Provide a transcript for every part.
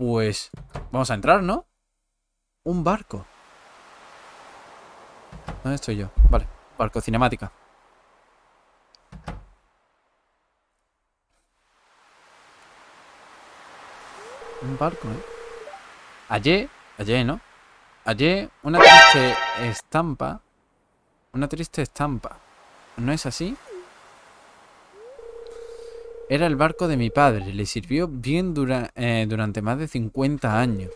Pues vamos a entrar, ¿no? Un barco. ¿Dónde estoy yo? Vale, barco cinemática. Un barco, ¿eh? Allí, allí, ¿no? Allí una triste estampa. Una triste estampa. ¿No es así? Era el barco de mi padre, le sirvió bien eh, durante más de 50 años.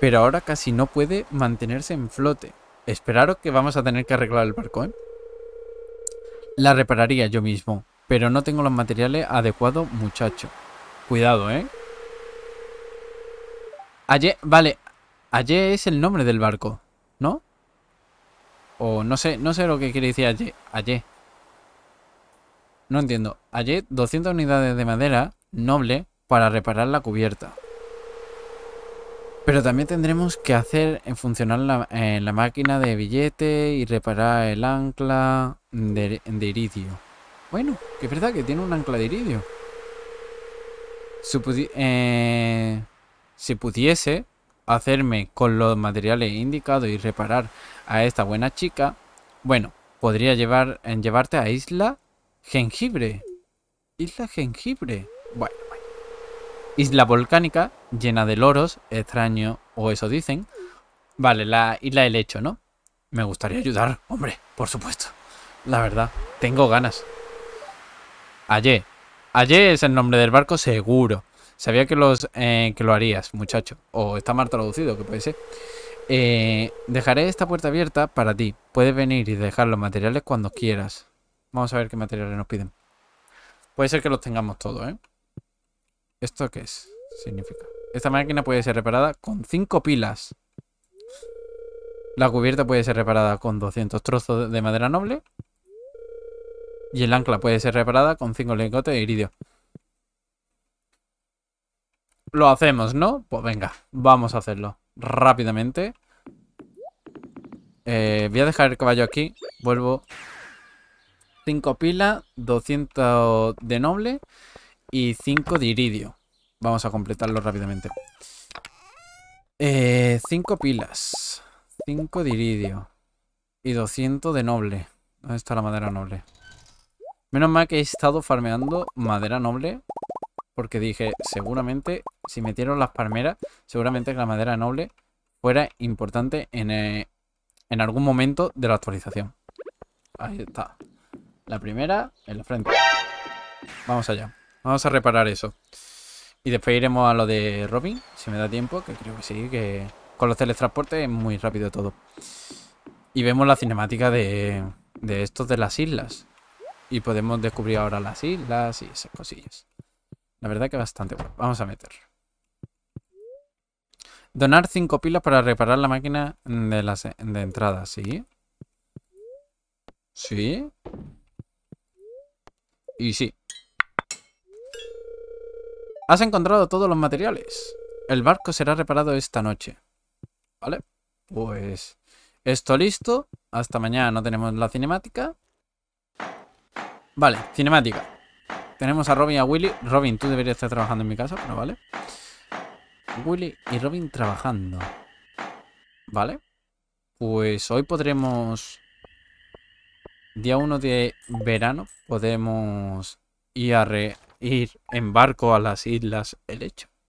Pero ahora casi no puede mantenerse en flote. Esperaros que vamos a tener que arreglar el barco, ¿eh? La repararía yo mismo, pero no tengo los materiales adecuados, muchacho. Cuidado, ¿eh? Ayer, vale, ayer es el nombre del barco, ¿no? O no sé, no sé lo que quiere decir ayer. Ayer. No entiendo. Hallé 200 unidades de madera noble para reparar la cubierta. Pero también tendremos que hacer eh, funcionar la, eh, la máquina de billete y reparar el ancla de, iridio. Bueno, que es verdad que tiene un ancla de iridio. Eh, si, pudiese hacerme con los materiales indicados y reparar a esta buena chica, bueno, podría llevar, en llevarte a Isla Jengibre. Isla Jengibre. Bueno, Isla volcánica, llena de loros, extraño, o eso dicen. Vale, la isla del hecho, ¿no? Me gustaría ayudar, hombre, por supuesto. La verdad, tengo ganas. Ayer. Ayer es el nombre del barco seguro. Sabía que, los, eh, que lo harías, muchacho. O está mal traducido, que puede ser. Eh, dejaré esta puerta abierta para ti. Puedes venir y dejar los materiales cuando quieras. Vamos a ver qué materiales nos piden. Puede ser que los tengamos todos, ¿eh? ¿Esto qué es? Significa. Esta máquina puede ser reparada con 5 pilas. La cubierta puede ser reparada con 200 trozos de madera noble. Y el ancla puede ser reparada con 5 lingotes de iridio. Lo hacemos, ¿no? Pues venga, vamos a hacerlo. Rápidamente. Eh, voy a dejar el caballo aquí. Vuelvo 5 pilas, 200 de noble y 5 de iridio. Vamos a completarlo rápidamente. 5 eh, pilas, 5 de iridio y 200 de noble. ¿Dónde está la madera noble? Menos mal que he estado farmeando madera noble porque dije, seguramente, si metieron las palmeras, seguramente que la madera noble fuera importante en, eh, en algún momento de la actualización. Ahí está. La primera en la frente. Vamos allá. Vamos a reparar eso. Y después iremos a lo de Robin, si me da tiempo, que creo que sí, que con los teletransportes es muy rápido todo. Y vemos la cinemática de, estos de las islas. Y podemos descubrir ahora las islas y esas cosillas. La verdad que bastante bueno. Vamos a meter. Donar cinco pilas para reparar la máquina de las de entrada, ¿sí? ¿Sí? Y sí. Has encontrado todos los materiales. El barco será reparado esta noche. ¿Vale? Pues... Esto listo. Hasta mañana no tenemos la cinemática. Vale, cinemática. Tenemos a Robin y a Willy. Robin, tú deberías estar trabajando en mi casa, pero vale. Willy y Robin trabajando. Vale. Pues hoy podremos Día 1 de verano podemos ir, en barco a las Islas hecho